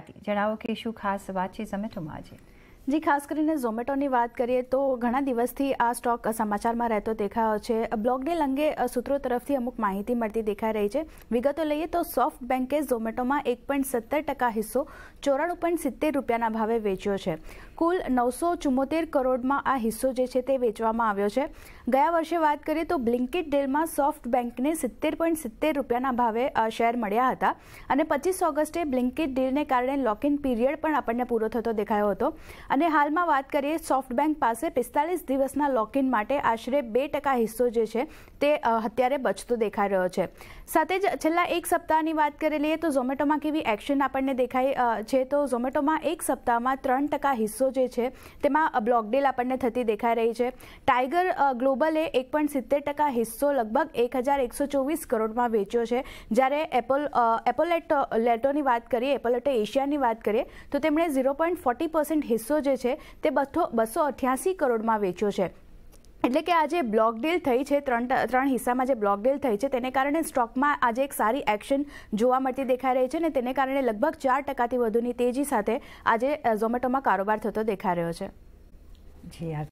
ખ્યાતિ જણાવો કે શું ખાસ વાત છે ઝમેટોમાં આજે જી ખાસ કરીને ઝોમેટોની વાત કરીએ તો ઘણા દિવસથી આ સ્ટોક સમાચારમાં રહેતો દેખાયો છે બ્લોક ડીલ અંગે સૂત્રો તરફથી અમુક માહિતી મળતી દેખાઈ રહી છે વિગતો લઈએ તો સોફ્ટ બેન્કે ઝોમેટોમાં એક પોઈન્ટ સત્તર ટકા હિસ્સો ચોરાણું પોઈન્ટ સિત્તેર રૂપિયાના ભાવે વેચ્યો છે કુલ નવસો ચુમ્મોતેર કરોડમાં આ હિસ્સો જે છે તે વેચવામાં આવ્યો છે ગયા વર્ષે વાત કરીએ તો બ્લિન્કિટ ડીલમાં સોફ્ટ બેન્કને સિત્તેર પોઈન્ટ સિત્તેર રૂપિયાના ભાવે શેર મળ્યા હતા અને પચીસ ઓગસ્ટે બ્લિન્કિટ ડીલને કારણે લોક ઇન પીરિયડ પણ આપણને પૂરો થતો દેખાયો હતો અને હાલમાં વાત કરીએ સોફ્ટબેંક પાસે પિસ્તાલીસ દિવસના લોકઇન માટે આશરે બે ટકા હિસ્સો જે છે તે અત્યારે બચતો દેખાઈ રહ્યો છે સાથે જ છેલ્લા એક સપ્તાહની વાત કરી લઈએ તો ઝોમેટોમાં કેવી એક્શન આપણને દેખાય છે તો ઝોમેટોમાં એક સપ્તાહમાં ત્રણ ટકા હિસ્સો જે છે તેમાં બ્લોકડીલ આપણને થતી દેખાઈ રહી છે ટાઈગર ગ્લોબલે એક પોઈન્ટ સિત્તેર ટકા હિસ્સો લગભગ એક હજાર એકસો ચોવીસ કરોડમાં વેચ્યો છે જ્યારે એપલ એપોલેટો લેટોની વાત કરીએ એપોલેટો એશિયાની વાત કરીએ તો તેમણે ઝીરો પોઈન્ટ ફોર્ટી પર્સન્ટ હિસ્સો જે છે તે બસો બસો અઠ્યાસી કરોડમાં વેચ્યો છે એટલે કે આજે બ્લોક ડીલ થઈ છે ત્રણ ત્રણ હિસ્સામાં જે બ્લોક ડીલ થઈ છે તેને કારણે સ્ટોકમાં આજે એક સારી એક્શન જોવા મળતી દેખાઈ રહી છે અને તેને કારણે લગભગ ચાર ટકાથી વધુની તેજી સાથે આજે ઝોમેટોમાં કારોબાર થતો દેખાઈ રહ્યો છે જી